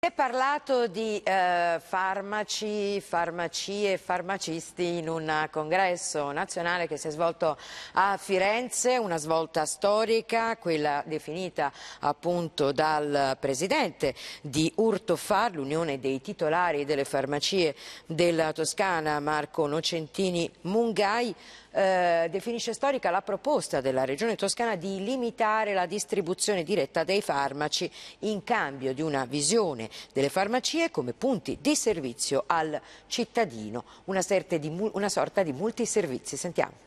Si è parlato di eh, farmaci, farmacie e farmacisti in un congresso nazionale che si è svolto a Firenze, una svolta storica, quella definita appunto dal presidente di Urtofar, l'unione dei titolari delle farmacie della Toscana, Marco Nocentini Mungai, eh, definisce storica la proposta della regione toscana di limitare la distribuzione diretta dei farmaci in cambio di una visione delle farmacie come punti di servizio al cittadino, una, di, una sorta di multiservizi. Sentiamo.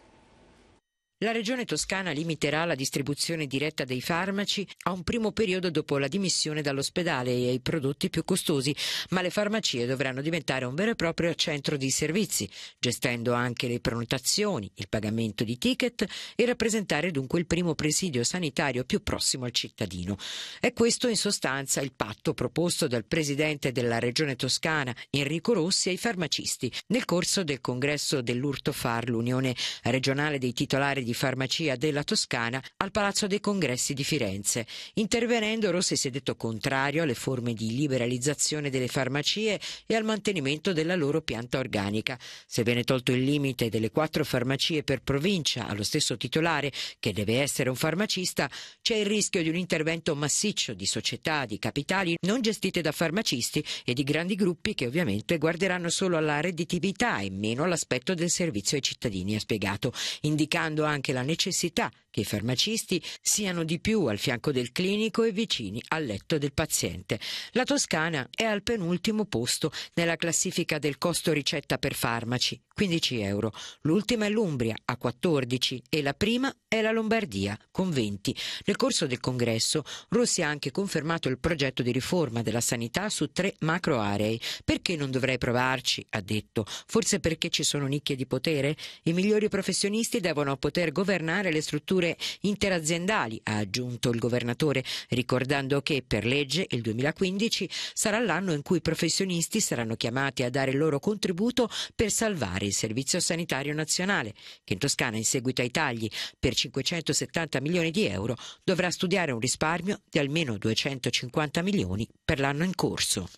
La regione toscana limiterà la distribuzione diretta dei farmaci a un primo periodo dopo la dimissione dall'ospedale e ai prodotti più costosi, ma le farmacie dovranno diventare un vero e proprio centro di servizi, gestendo anche le prenotazioni, il pagamento di ticket e rappresentare dunque il primo presidio sanitario più prossimo al cittadino. È questo in sostanza il patto proposto dal presidente della regione toscana Enrico Rossi ai farmacisti nel corso del congresso dell'Urtofar, l'Unione regionale dei titolari di di farmacia della Toscana al Palazzo dei Congressi di Firenze. Intervenendo Rossi si è detto contrario alle forme di liberalizzazione delle farmacie e al mantenimento della loro pianta organica. Se viene tolto il limite delle quattro farmacie per provincia allo stesso titolare, che deve essere un farmacista, c'è il rischio di un intervento massiccio di società, di capitali non gestite da farmacisti e di grandi gruppi che ovviamente guarderanno solo alla redditività e meno all'aspetto del servizio ai cittadini, ha spiegato, indicando anche anche la necessità che i farmacisti siano di più al fianco del clinico e vicini al letto del paziente. La Toscana è al penultimo posto nella classifica del costo ricetta per farmaci, 15 euro. L'ultima è l'Umbria, a 14, e la prima è la Lombardia, con 20. Nel corso del congresso, Rossi ha anche confermato il progetto di riforma della sanità su tre macro aree. Perché non dovrei provarci? ha detto. Forse perché ci sono nicchie di potere? I migliori professionisti devono poter governare le strutture interaziendali, ha aggiunto il governatore, ricordando che per legge il 2015 sarà l'anno in cui i professionisti saranno chiamati a dare il loro contributo per salvare il Servizio Sanitario Nazionale, che in Toscana in seguito ai tagli per 570 milioni di euro dovrà studiare un risparmio di almeno 250 milioni per l'anno in corso.